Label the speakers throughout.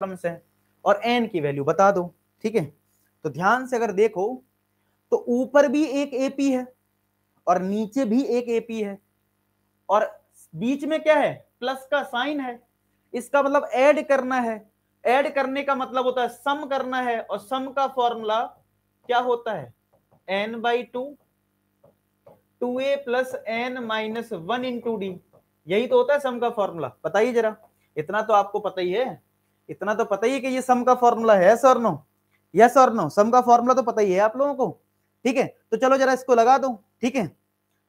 Speaker 1: columns हैं और N की वैल्यू बता दो ठीक है तो ध्यान से अगर देखो तो ऊपर भी एक एपी है और नीचे भी एक एपी है और बीच में क्या है प्लस का साइन है इसका मतलब ऐड करना है ऐड करने का मतलब होता है सम करना है और सम का फॉर्मूला क्या होता है n by two two a plus n minus one into d यही तो होता है सम का फॉर्मूला बताइए जरा इतना तो आपको पता ही है इतना तो पता ही है कि ये सम का फॉर्मूला है सर नो यस और नो सम का फॉर्मूला तो पता ही है आप लोगों को ठीक है तो चलो जरा इसको लगा दो ठीक है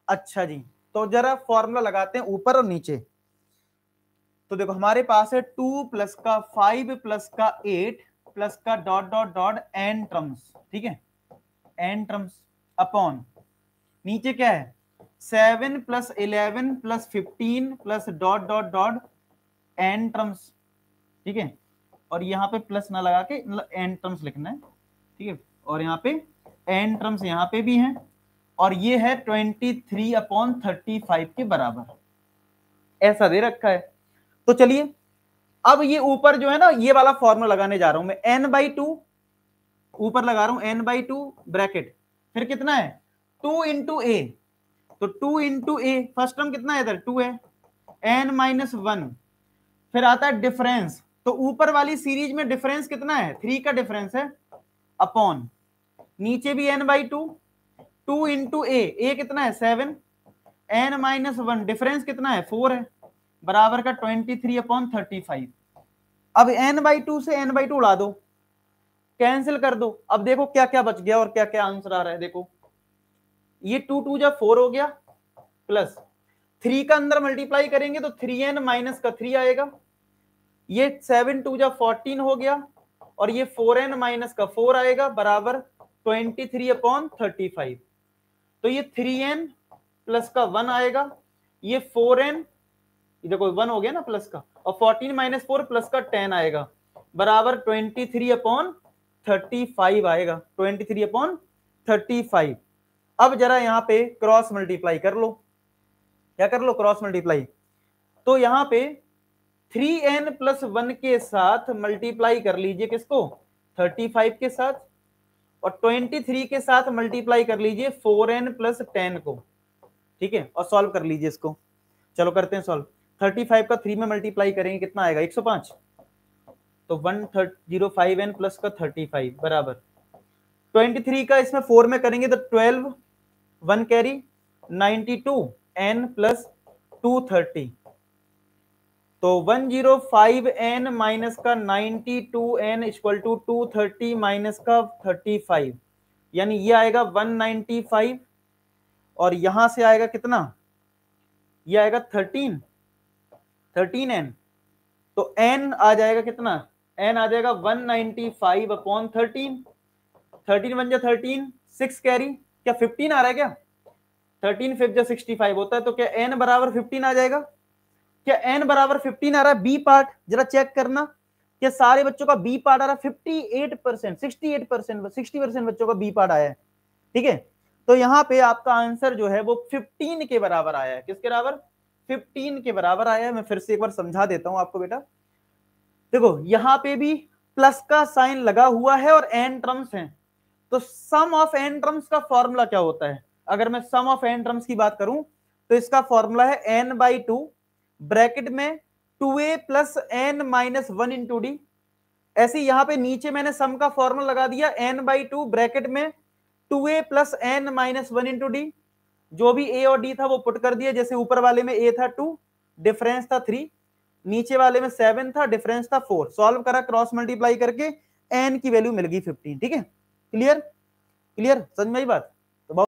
Speaker 1: अच्छा जी तो जरा फॉर्मूला लगाते हैं ऊपर और नीचे तो देखो हमारे पास है टू प्लस का फाइव प्लस का एट प्लस का dot dot dot n terms ठीक है एन ट्रम्स अपॉन नीचे क्या है seven plus eleven plus fifteen plus dot dot dot n terms ठीक है और यहाँ पे प्लस ना लगा के मतलब एन टर्म्स लिखना है ठीक है और यहाँ पे एन टर्म्स यहाँ पे भी हैं और ये है twenty three upon thirty five के बराबर ऐसा दे रखा है तो चलिए अब ये ऊपर जो है ना ये वाला फॉर्मूला लगाने जा रहा हूं मैं एन बाई टू ऊपर लगा रहा हूं एन बाई टू ब्रैकेट फिर कितना है टू इंटू ए तो two into a first term कितना है इधर टू है एन माइनस वन फिर आता है डिफरेंस तो ऊपर वाली सीरीज में डिफरेंस कितना है थ्री का डिफरेंस है अपॉन नीचे भी n by two two into a a कितना है seven n minus one difference कितना है फोर है बराबर का twenty three upon thirty five अब एन बाई टू से एन बाई टू उड़ा दो कैंसिल कर दो अब देखो क्या क्या बच गया और क्या क्या आंसर आ रहा है देखो ये टू टू जब फोर हो गया प्लस थ्री का अंदर मल्टीप्लाई करेंगे तो थ्री एन माइनस का थ्री आएगा ये सेवन टू जा फोर्टीन हो गया और ये फोर एन माइनस का फोर आएगा बराबर twenty three upon thirty five तो ये थ्री एन प्लस का वन आएगा ये फोर एन देखो वन हो गया ना प्लस का और फोर्टीन माइनस फोर प्लस का टेन आएगा बराबर twenty three upon thirty five आएगा twenty three upon thirty five अब जरा यहाँ पे क्रॉस मल्टीप्लाई कर लो क्या कर लो क्रॉस मल्टीप्लाई तो यहाँ पे थ्री एन प्लस वन के साथ मल्टीप्लाई कर लीजिए किसको थर्टी फाइव के साथ और ट्वेंटी थ्री के साथ मल्टीप्लाई कर लीजिए फोर एन प्लस टेन को ठीक है और सॉल्व कर लीजिए इसको चलो करते हैं सॉल्व थर्टी फाइव का थ्री में मल्टीप्लाई करेंगे कितना आएगा एक सौ पांच तो one zero five n plus का थर्टी फाइव बराबर ट्वेंटी थ्री का इसमें फोर में करेंगे तो twelve one carry ninety two n plus two thirty तो 105n माइनस का n equal to thirty minus का फाइव यानी ये आएगा 195 और यहां से आएगा कितना ये आएगा 13 13n तो n आ जाएगा कितना n आ जाएगा 195 अपॉन थर्टीन थर्टीन वन जा थर्टीन सिक्स कैरी क्या 15 आ रहा है क्या थर्टीन फिफ्ट जा 65 होता है तो क्या n बराबर 15 आ जाएगा क्या एन बराबर फिफ्टीन आ रहा है बी पार्ट जरा चेक करना क्या सारे बच्चों का बी पार्ट आ रहा है fifty eight percent sixty eight percent sixty percent बच्चों का बी पार्ट आया है ठीक है तो यहाँ पे आपका आंसर जो है वो फिफ्टीन के बराबर आया है किसके बराबर फिफ्टीन के बराबर आया है मैं फिर से एक बार समझा देता हूँ आपको बेटा देखो यहाँ पे भी प्लस का साइन लगा हुआ है और एन टर्म्स है तो सम ऑफ एन टर्म्स का फॉर्मूला क्या होता है अगर मैं सम ऑफ एन टर्म्स की बात करूं तो इसका फॉर्मूला है एन बाई टू ब्रैकेट में two a plus n minus one into d ऐसे यहां पे नीचे मैंने सम का फॉर्मूल लगा दिया एन बाई टू ब्रैकेट में two a plus n minus one into d जो भी ए और डी था वो पुट कर दिया जैसे ऊपर वाले में ए था टू डिफरेंस था थ्री नीचे वाले में सेवन था डिफरेंस था फोर सॉल्व करा क्रॉस मल्टीप्लाई करके एन की वैल्यू मिल गई फिफ्टीन ठीक है क्लियर क्लियर समझ में आई बात